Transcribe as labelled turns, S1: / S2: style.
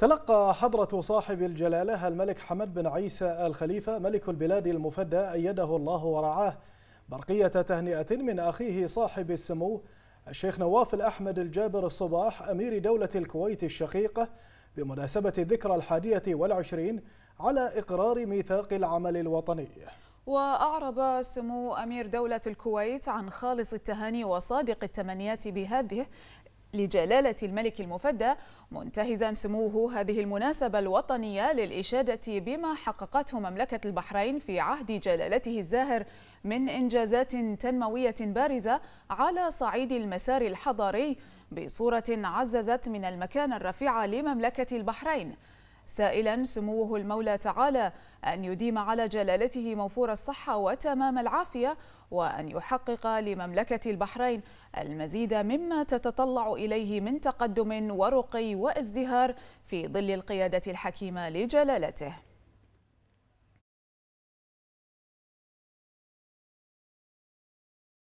S1: تلقى حضرة صاحب الجلالة الملك حمد بن عيسى الخليفة ملك البلاد المفدى أيده الله ورعاه برقية تهنئة من أخيه صاحب السمو الشيخ نواف الأحمد الجابر الصباح أمير دولة الكويت الشقيقة بمناسبة الذكرى الحادية والعشرين على إقرار ميثاق العمل الوطني
S2: وأعرب سمو أمير دولة الكويت عن خالص التهاني وصادق التمنيات بهذه لجلالة الملك المفدى منتهزا سموه هذه المناسبة الوطنية للإشادة بما حققته مملكة البحرين في عهد جلالته الزاهر من إنجازات تنموية بارزة على صعيد المسار الحضاري بصورة عززت من المكانة الرفيعة لمملكة البحرين سائلا سموه المولى تعالى أن يديم على جلالته موفور الصحة وتمام العافية وأن يحقق لمملكة البحرين المزيد مما تتطلع إليه من تقدم ورقي وازدهار في ظل القيادة الحكيمة لجلالته